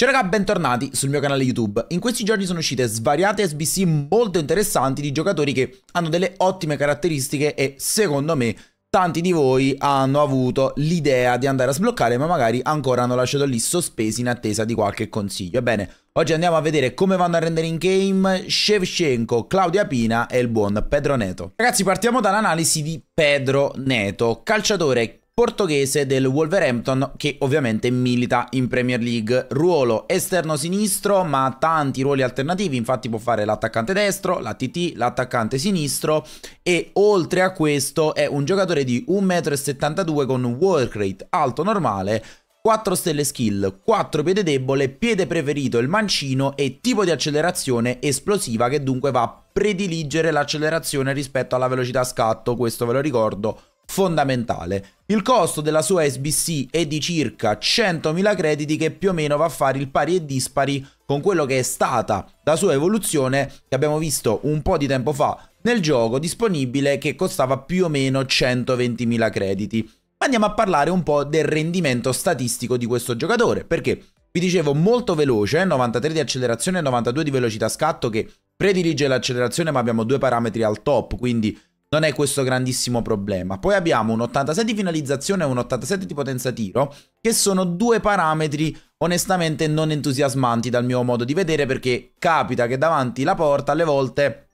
Ciao raga, bentornati sul mio canale YouTube. In questi giorni sono uscite svariate SBC molto interessanti di giocatori che hanno delle ottime caratteristiche e secondo me tanti di voi hanno avuto l'idea di andare a sbloccare ma magari ancora hanno lasciato lì sospesi in attesa di qualche consiglio. Ebbene, oggi andiamo a vedere come vanno a rendere in game Shevchenko, Claudia Pina e il buon Pedro Neto. Ragazzi, partiamo dall'analisi di Pedro Neto, calciatore portoghese del Wolverhampton che ovviamente milita in Premier League. Ruolo esterno sinistro ma tanti ruoli alternativi, infatti può fare l'attaccante destro, la TT, l'attaccante sinistro e oltre a questo è un giocatore di 1,72 m con un work rate alto normale, 4 stelle skill, 4 piede debole, piede preferito il mancino e tipo di accelerazione esplosiva che dunque va a prediligere l'accelerazione rispetto alla velocità scatto, questo ve lo ricordo fondamentale. Il costo della sua SBC è di circa 100.000 crediti che più o meno va a fare il pari e dispari con quello che è stata la sua evoluzione che abbiamo visto un po' di tempo fa nel gioco disponibile che costava più o meno 120.000 crediti. Andiamo a parlare un po' del rendimento statistico di questo giocatore perché vi dicevo molto veloce, 93 eh, di accelerazione e 92 di velocità scatto che predilige l'accelerazione ma abbiamo due parametri al top quindi non è questo grandissimo problema. Poi abbiamo un 86 di finalizzazione e un 87 di potenza tiro, che sono due parametri onestamente non entusiasmanti dal mio modo di vedere, perché capita che davanti la porta alle volte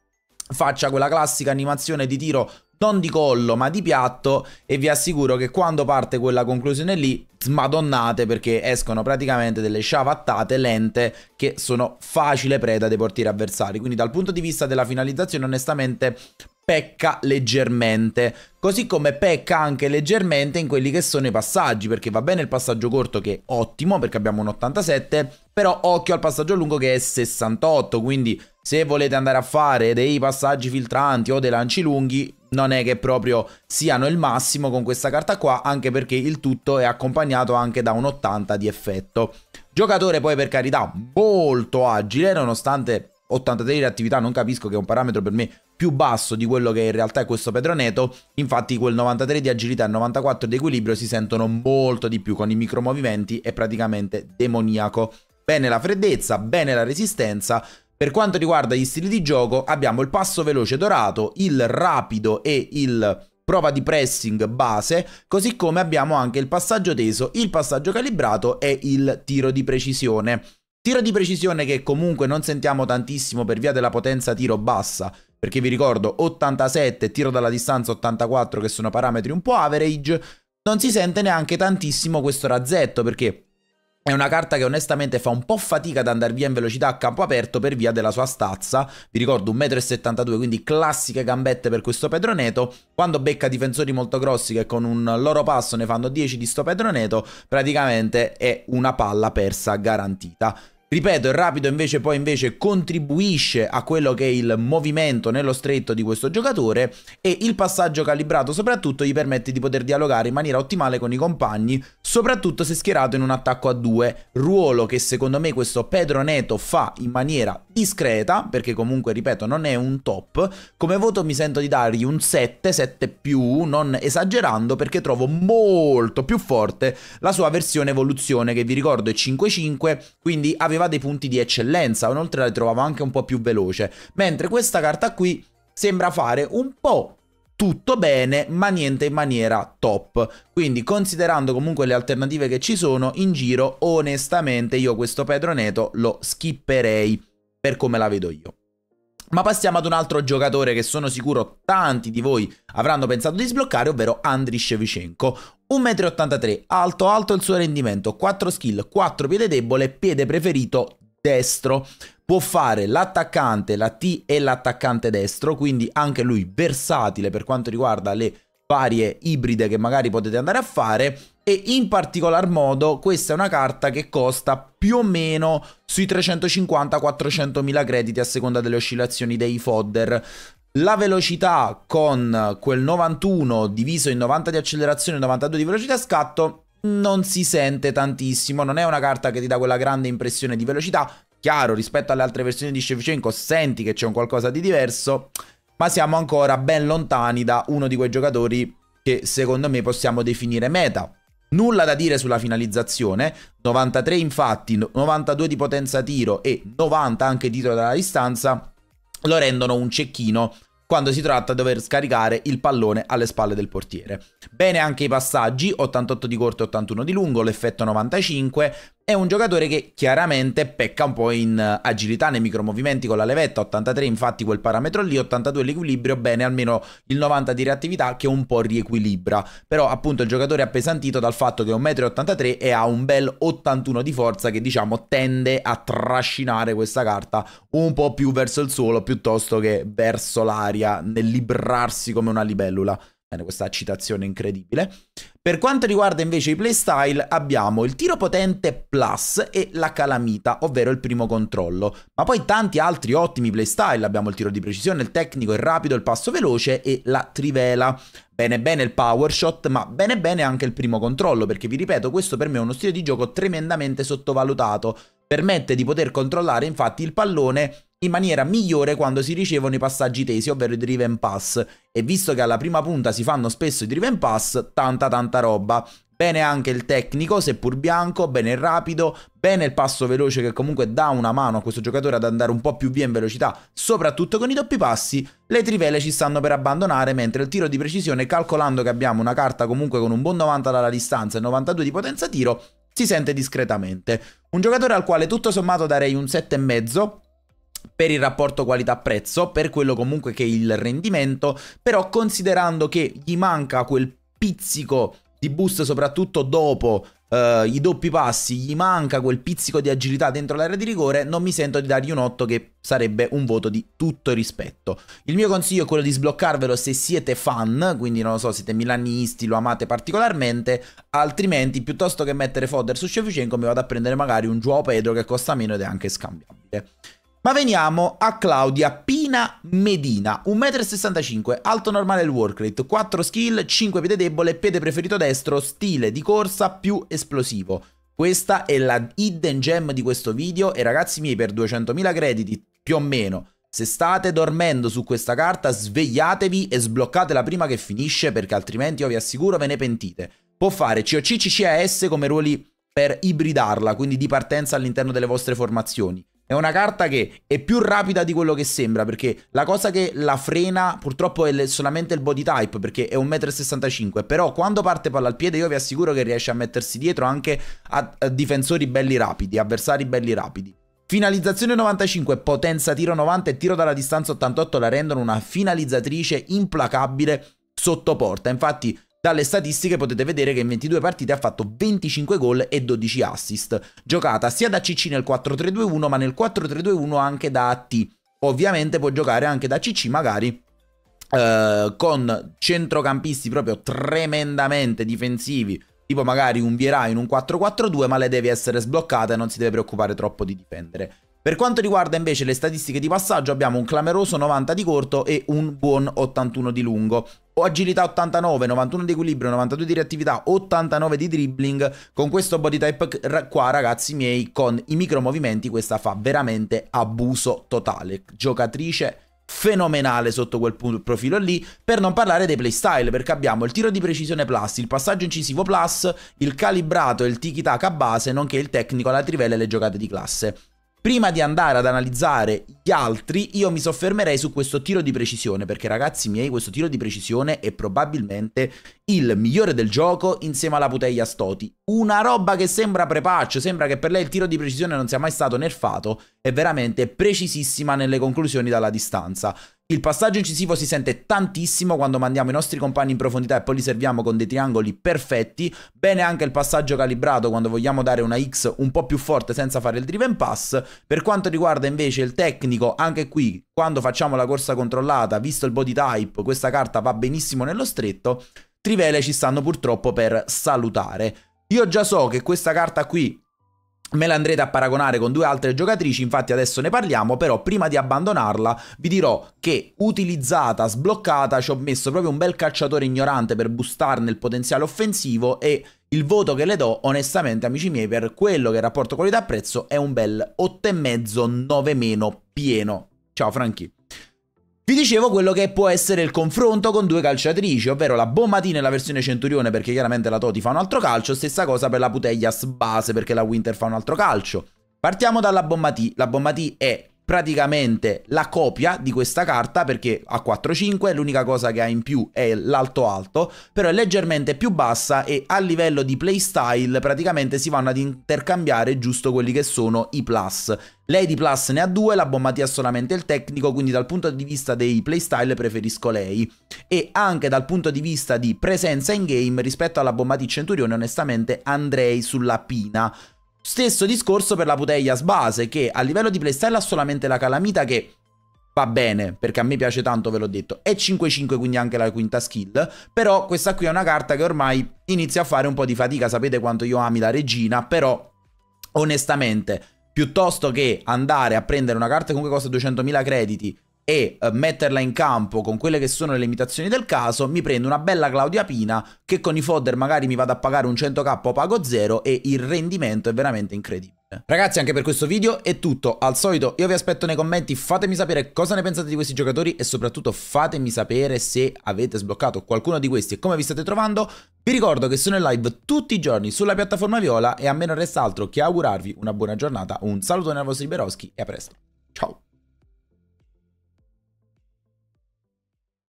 faccia quella classica animazione di tiro non di collo ma di piatto e vi assicuro che quando parte quella conclusione lì smadonnate perché escono praticamente delle sciavattate lente che sono facile preda dei portieri avversari quindi dal punto di vista della finalizzazione onestamente pecca leggermente, così come pecca anche leggermente in quelli che sono i passaggi, perché va bene il passaggio corto che è ottimo perché abbiamo un 87, però occhio al passaggio lungo che è 68, quindi se volete andare a fare dei passaggi filtranti o dei lanci lunghi non è che proprio siano il massimo con questa carta qua, anche perché il tutto è accompagnato anche da un 80 di effetto. Giocatore poi per carità molto agile, nonostante 83 di attività non capisco che è un parametro per me più basso di quello che in realtà è questo Pedroneto, infatti quel 93 di agilità e 94 di equilibrio si sentono molto di più con i micromovimenti, è praticamente demoniaco. Bene la freddezza, bene la resistenza. Per quanto riguarda gli stili di gioco, abbiamo il passo veloce dorato, il rapido e il prova di pressing base, così come abbiamo anche il passaggio teso, il passaggio calibrato e il tiro di precisione. Tiro di precisione che comunque non sentiamo tantissimo per via della potenza tiro bassa perché vi ricordo 87 tiro dalla distanza 84 che sono parametri un po' average, non si sente neanche tantissimo questo razzetto perché è una carta che onestamente fa un po' fatica ad andare via in velocità a campo aperto per via della sua stazza. Vi ricordo 1,72 m, quindi classiche gambette per questo Pedroneto. Quando becca difensori molto grossi che con un loro passo ne fanno 10 di sto Pedroneto, praticamente è una palla persa garantita. Ripeto, il rapido invece poi invece contribuisce a quello che è il movimento nello stretto di questo giocatore e il passaggio calibrato soprattutto gli permette di poter dialogare in maniera ottimale con i compagni, soprattutto se schierato in un attacco a due, ruolo che secondo me questo Pedro Neto fa in maniera discreta, perché comunque ripeto non è un top, come voto mi sento di dargli un 7, 7 più, non esagerando perché trovo molto più forte la sua versione evoluzione che vi ricordo è 5-5, quindi avevo aveva dei punti di eccellenza, inoltre la trovavo anche un po' più veloce, mentre questa carta qui sembra fare un po' tutto bene, ma niente in maniera top. Quindi, considerando comunque le alternative che ci sono in giro, onestamente io questo Pedro Neto lo skipperei per come la vedo io. Ma passiamo ad un altro giocatore che sono sicuro tanti di voi avranno pensato di sbloccare, ovvero Andriy Shevchenko. 1,83 m, alto alto il suo rendimento, 4 skill, 4 piede debole, piede preferito destro. Può fare l'attaccante, la T e l'attaccante destro, quindi anche lui versatile per quanto riguarda le varie ibride che magari potete andare a fare e in particolar modo questa è una carta che costa più o meno sui 350-400 mila crediti a seconda delle oscillazioni dei fodder la velocità con quel 91 diviso in 90 di accelerazione e 92 di velocità scatto non si sente tantissimo, non è una carta che ti dà quella grande impressione di velocità, chiaro rispetto alle altre versioni di Shevchenko senti che c'è un qualcosa di diverso, ma siamo ancora ben lontani da uno di quei giocatori che secondo me possiamo definire meta. Nulla da dire sulla finalizzazione, 93 infatti, 92 di potenza tiro e 90 anche di tiro dalla distanza lo rendono un cecchino quando si tratta di dover scaricare il pallone alle spalle del portiere. Bene anche i passaggi, 88 di corto e 81 di lungo, l'effetto 95, è un giocatore che chiaramente pecca un po' in eh, agilità nei micromovimenti con la levetta, 83 infatti quel parametro lì, 82 l'equilibrio, bene almeno il 90 di reattività che un po' riequilibra, però appunto il giocatore è appesantito dal fatto che è 1,83 m e ha un bel 81 di forza che diciamo tende a trascinare questa carta un po' più verso il suolo piuttosto che verso l'aria nel librarsi come una libellula questa citazione incredibile. Per quanto riguarda invece i playstyle, abbiamo il tiro potente plus e la calamita, ovvero il primo controllo. Ma poi tanti altri ottimi playstyle, abbiamo il tiro di precisione, il tecnico, il rapido, il passo veloce e la trivela. Bene bene il power shot, ma bene bene anche il primo controllo, perché vi ripeto, questo per me è uno stile di gioco tremendamente sottovalutato. Permette di poter controllare infatti il pallone in maniera migliore quando si ricevono i passaggi tesi, ovvero i driven pass. E visto che alla prima punta si fanno spesso i driven pass, tanta tanta roba. Bene anche il tecnico, seppur bianco, bene il rapido, bene il passo veloce che comunque dà una mano a questo giocatore ad andare un po' più via in velocità, soprattutto con i doppi passi. Le trivele ci stanno per abbandonare, mentre il tiro di precisione, calcolando che abbiamo una carta comunque con un buon 90 dalla distanza e 92 di potenza tiro, si sente discretamente. Un giocatore al quale tutto sommato darei un 7,5 per il rapporto qualità-prezzo, per quello comunque che è il rendimento, però considerando che gli manca quel pizzico di boost soprattutto dopo Uh, i doppi passi, gli manca quel pizzico di agilità dentro l'area di rigore, non mi sento di dargli un 8 che sarebbe un voto di tutto rispetto. Il mio consiglio è quello di sbloccarvelo se siete fan, quindi non lo so, siete milanisti, lo amate particolarmente, altrimenti piuttosto che mettere fodder su Shevchenko mi vado a prendere magari un Joao Pedro che costa meno ed è anche scambiabile. Ma veniamo a Claudia Pina Medina, 1,65m, alto normale il work rate, 4 skill, 5 piede debole, piede preferito destro, stile di corsa più esplosivo. Questa è la hidden gem di questo video e ragazzi miei per 200.000 crediti più o meno se state dormendo su questa carta svegliatevi e sbloccatela prima che finisce perché altrimenti io vi assicuro ve ne pentite. Può fare COC CCAS come ruoli per ibridarla quindi di partenza all'interno delle vostre formazioni. È una carta che è più rapida di quello che sembra, perché la cosa che la frena purtroppo è solamente il body type, perché è 1,65 m, però quando parte palla al piede io vi assicuro che riesce a mettersi dietro anche a, a difensori belli rapidi, avversari belli rapidi. Finalizzazione 95, potenza tiro 90 e tiro dalla distanza 88 la rendono una finalizzatrice implacabile sotto porta. Infatti dalle statistiche potete vedere che in 22 partite ha fatto 25 gol e 12 assist, giocata sia da CC nel 4-3-2-1 ma nel 4-3-2-1 anche da AT. Ovviamente può giocare anche da CC magari eh, con centrocampisti proprio tremendamente difensivi, tipo magari un Vierà in un 4-4-2 ma le deve essere sbloccate e non si deve preoccupare troppo di difendere. Per quanto riguarda invece le statistiche di passaggio abbiamo un clamoroso 90 di corto e un buon 81 di lungo agilità 89, 91 di equilibrio, 92 di reattività, 89 di dribbling. Con questo body type qua, ragazzi miei, con i micro movimenti, questa fa veramente abuso totale. Giocatrice fenomenale sotto quel profilo lì, per non parlare dei playstyle, perché abbiamo il tiro di precisione plus, il passaggio incisivo plus, il calibrato e il tiki-taka base, nonché il tecnico, la trivella e le giocate di classe. Prima di andare ad analizzare gli altri, io mi soffermerei su questo tiro di precisione, perché ragazzi miei, questo tiro di precisione è probabilmente il migliore del gioco insieme alla Puteglia Stoti. Una roba che sembra prepaccio, sembra che per lei il tiro di precisione non sia mai stato nerfato, è veramente precisissima nelle conclusioni dalla distanza. Il passaggio incisivo si sente tantissimo quando mandiamo i nostri compagni in profondità e poi li serviamo con dei triangoli perfetti. Bene anche il passaggio calibrato quando vogliamo dare una X un po' più forte senza fare il driven pass. Per quanto riguarda invece il tecnico, anche qui quando facciamo la corsa controllata, visto il body type, questa carta va benissimo nello stretto. Trivele ci stanno purtroppo per salutare. Io già so che questa carta qui Me la andrete a paragonare con due altre giocatrici, infatti adesso ne parliamo, però prima di abbandonarla vi dirò che utilizzata, sbloccata, ci ho messo proprio un bel calciatore ignorante per boostarne il potenziale offensivo e il voto che le do, onestamente amici miei, per quello che è il rapporto qualità-prezzo è un bel 8,5-9 pieno. Ciao Franchi. Vi dicevo quello che può essere il confronto con due calciatrici, ovvero la Bommatina e la versione Centurione perché chiaramente la Toti fa un altro calcio, stessa cosa per la Puteglias base perché la Winter fa un altro calcio. Partiamo dalla Bommati, la Bommati è praticamente la copia di questa carta perché ha 4-5, l'unica cosa che ha in più è l'alto alto, però è leggermente più bassa e a livello di playstyle praticamente si vanno ad intercambiare giusto quelli che sono i plus. Lei di plus ne ha due, la bombatia solamente il tecnico, quindi dal punto di vista dei playstyle preferisco lei. E anche dal punto di vista di presenza in game rispetto alla bombatia Centurione onestamente andrei sulla Pina. Stesso discorso per la Putellas base, che a livello di playstyle ha solamente la calamita che va bene, perché a me piace tanto, ve l'ho detto. È 5-5, quindi anche la quinta skill. Però questa qui è una carta che ormai inizia a fare un po' di fatica. Sapete quanto io ami la regina, però onestamente, piuttosto che andare a prendere una carta che comunque costa 200.000 crediti e eh, metterla in campo con quelle che sono le limitazioni del caso, mi prendo una bella Claudia Pina che con i fodder magari mi vado a pagare un 100k o pago zero e il rendimento è veramente incredibile. Ragazzi anche per questo video è tutto, al solito io vi aspetto nei commenti, fatemi sapere cosa ne pensate di questi giocatori e soprattutto fatemi sapere se avete sbloccato qualcuno di questi e come vi state trovando. Vi ricordo che sono in live tutti i giorni sulla piattaforma Viola e a me non resta altro che augurarvi una buona giornata, un saluto nervoso vostro Liberoschi e a presto. Ciao!